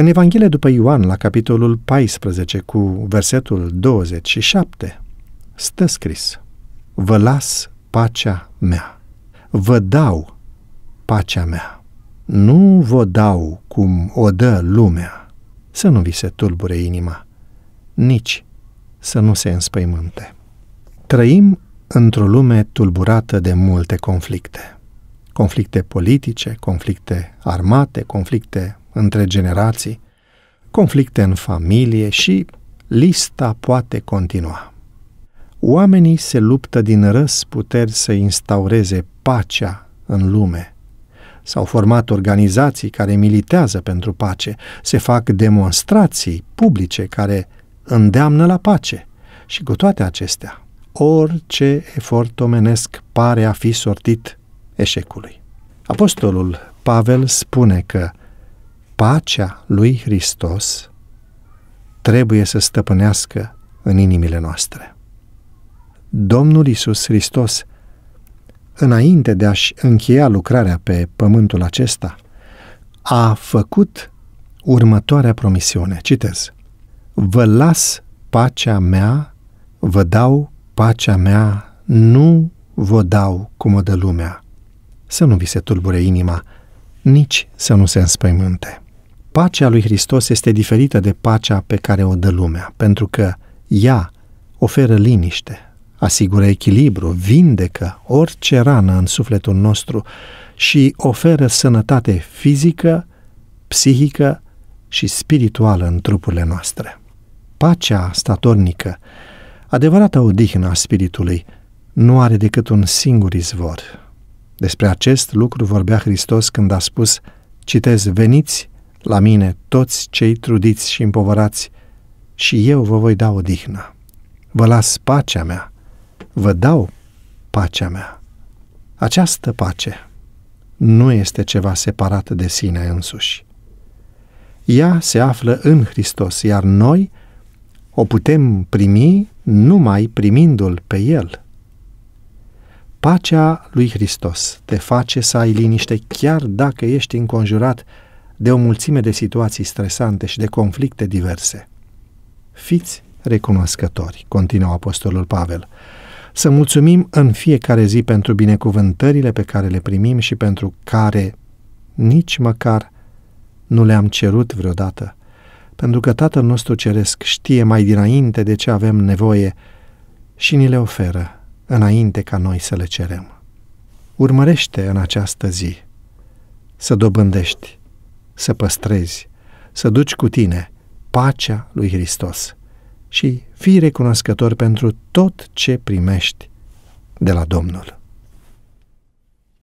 În Evanghelia după Ioan, la capitolul 14, cu versetul 27, stă scris Vă las pacea mea, vă dau pacea mea, nu vă dau cum o dă lumea, să nu vi se tulbure inima, nici să nu se înspăimânte. Trăim într-o lume tulburată de multe conflicte. Conflicte politice, conflicte armate, conflicte între generații, conflicte în familie și lista poate continua. Oamenii se luptă din răsputeri să instaureze pacea în lume. S-au format organizații care militează pentru pace, se fac demonstrații publice care îndeamnă la pace. Și cu toate acestea, orice efort omenesc pare a fi sortit eșecului. Apostolul Pavel spune că pacea lui Hristos trebuie să stăpânească în inimile noastre. Domnul Isus Hristos, înainte de a-și încheia lucrarea pe pământul acesta, a făcut următoarea promisiune. Citez. Vă las pacea mea, vă dau pacea mea, nu vă dau cum o dă lumea. Să nu vi se tulbure inima, nici să nu se înspăimânte. Pacea lui Hristos este diferită de pacea pe care o dă lumea, pentru că ea oferă liniște, asigură echilibru, vindecă orice rană în sufletul nostru și oferă sănătate fizică, psihică și spirituală în trupurile noastre. Pacea statornică, adevărata odihnă a spiritului, nu are decât un singur izvor. Despre acest lucru vorbea Hristos când a spus, citez, veniți la mine toți cei trudiți și împovărați și eu vă voi da odihna. Vă las pacea mea, vă dau pacea mea. Această pace nu este ceva separat de sine însuși. Ea se află în Hristos, iar noi o putem primi numai primindu-L pe El. Pacea lui Hristos te face să ai liniște chiar dacă ești înconjurat de o mulțime de situații stresante și de conflicte diverse. Fiți recunoscători, continuă Apostolul Pavel, să mulțumim în fiecare zi pentru binecuvântările pe care le primim și pentru care nici măcar nu le-am cerut vreodată, pentru că Tatăl nostru Ceresc știe mai dinainte de ce avem nevoie și ni le oferă înainte ca noi să le cerem. Urmărește în această zi să dobândești să păstrezi, să duci cu tine pacea lui Hristos și fii recunoscător pentru tot ce primești de la Domnul.